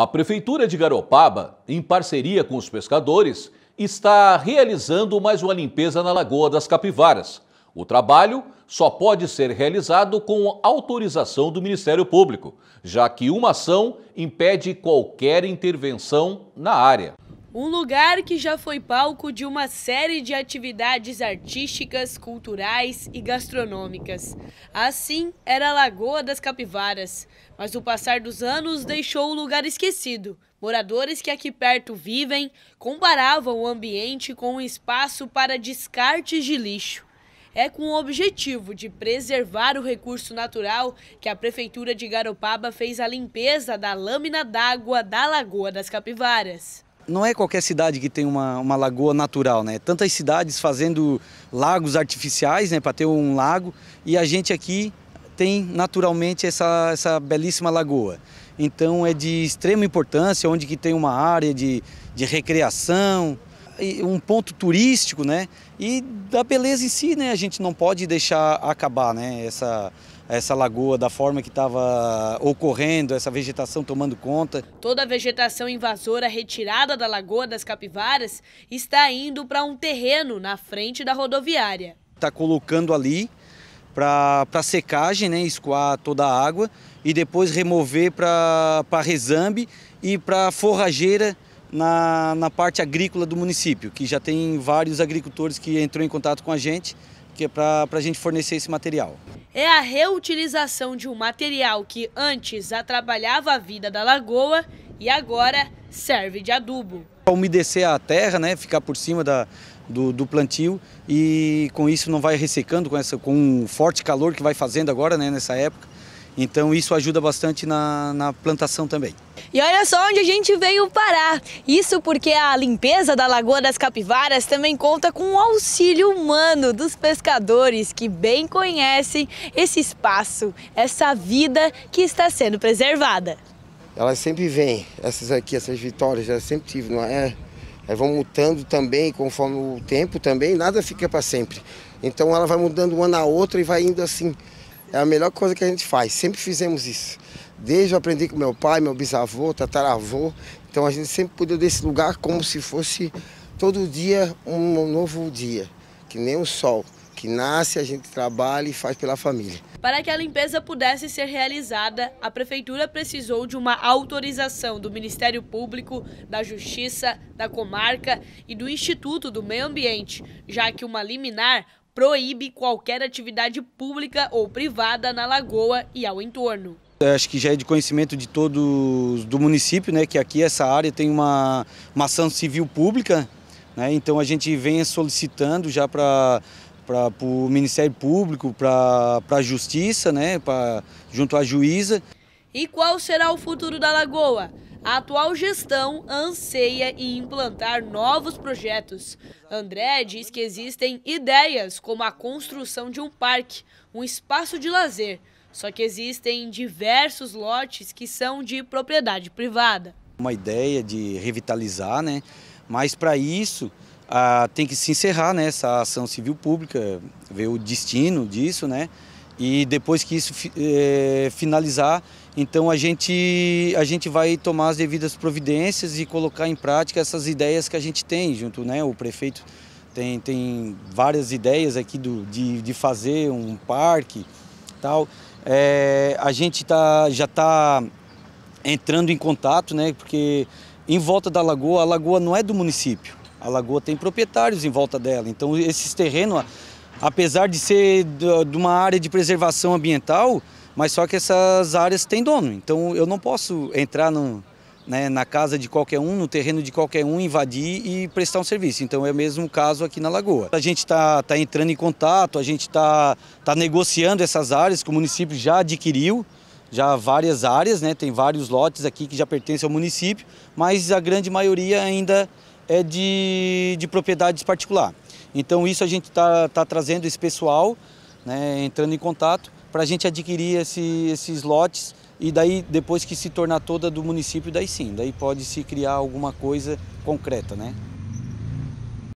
A Prefeitura de Garopaba, em parceria com os pescadores, está realizando mais uma limpeza na Lagoa das Capivaras. O trabalho só pode ser realizado com autorização do Ministério Público, já que uma ação impede qualquer intervenção na área. Um lugar que já foi palco de uma série de atividades artísticas, culturais e gastronômicas. Assim era a Lagoa das Capivaras, mas o passar dos anos deixou o lugar esquecido. Moradores que aqui perto vivem comparavam o ambiente com um espaço para descartes de lixo. É com o objetivo de preservar o recurso natural que a Prefeitura de Garopaba fez a limpeza da lâmina d'água da Lagoa das Capivaras não é qualquer cidade que tem uma, uma lagoa natural, né? Tantas cidades fazendo lagos artificiais, né, para ter um lago, e a gente aqui tem naturalmente essa, essa belíssima lagoa. Então é de extrema importância, onde que tem uma área de, de recreação, um ponto turístico, né? E da beleza em si, né? A gente não pode deixar acabar, né? Essa, essa lagoa da forma que estava ocorrendo, essa vegetação tomando conta. Toda a vegetação invasora retirada da Lagoa das Capivaras está indo para um terreno na frente da rodoviária. Está colocando ali para secagem, né, escoar toda a água e depois remover para rezambe e para forrageira na, na parte agrícola do município, que já tem vários agricultores que entrou em contato com a gente que é para a gente fornecer esse material. É a reutilização de um material que antes atrapalhava a vida da lagoa e agora serve de adubo. Para umedecer a terra, né, ficar por cima da, do, do, plantio e com isso não vai ressecando com, essa, com o forte calor que vai fazendo agora né, nessa época. Então isso ajuda bastante na, na plantação também. E olha só onde a gente veio parar. Isso porque a limpeza da Lagoa das Capivaras também conta com o auxílio humano dos pescadores que bem conhecem esse espaço, essa vida que está sendo preservada. Elas sempre vêm, essas aqui, essas vitórias, elas sempre tive, não é? Elas vão mutando também, conforme o tempo também, nada fica para sempre. Então ela vai mudando uma na outra e vai indo assim. É a melhor coisa que a gente faz, sempre fizemos isso. Desde eu aprendi com meu pai, meu bisavô, tataravô. Então a gente sempre cuidou desse lugar como se fosse todo dia um novo dia, que nem o sol que nasce, a gente trabalha e faz pela família. Para que a limpeza pudesse ser realizada, a prefeitura precisou de uma autorização do Ministério Público, da Justiça, da comarca e do Instituto do Meio Ambiente, já que uma liminar proíbe qualquer atividade pública ou privada na lagoa e ao entorno. Eu acho que já é de conhecimento de todos do município, né, que aqui essa área tem uma, uma ação civil pública, né, então a gente vem solicitando já para para o Ministério Público, para a Justiça, né, pra, junto à Juíza. E qual será o futuro da Lagoa? A atual gestão anseia em implantar novos projetos. André diz que existem ideias como a construção de um parque, um espaço de lazer, só que existem diversos lotes que são de propriedade privada. Uma ideia de revitalizar, né? Mas para isso ah, tem que se encerrar né? essa ação civil pública, ver o destino disso, né? E depois que isso é, finalizar, então a gente, a gente vai tomar as devidas providências e colocar em prática essas ideias que a gente tem junto, né? O prefeito tem, tem várias ideias aqui do, de, de fazer um parque tal. É, a gente tá, já está entrando em contato, né? Porque em volta da lagoa, a lagoa não é do município. A lagoa tem proprietários em volta dela. Então esses terrenos apesar de ser de uma área de preservação ambiental, mas só que essas áreas têm dono. Então eu não posso entrar no, né, na casa de qualquer um, no terreno de qualquer um, invadir e prestar um serviço. Então é o mesmo caso aqui na Lagoa. A gente está tá entrando em contato, a gente está tá negociando essas áreas que o município já adquiriu, já várias áreas, né, tem vários lotes aqui que já pertencem ao município, mas a grande maioria ainda é de, de propriedades particulares. Então isso a gente está tá trazendo esse pessoal, né, entrando em contato, para a gente adquirir esse, esses lotes e daí depois que se tornar toda do município, daí sim, daí pode se criar alguma coisa concreta, né?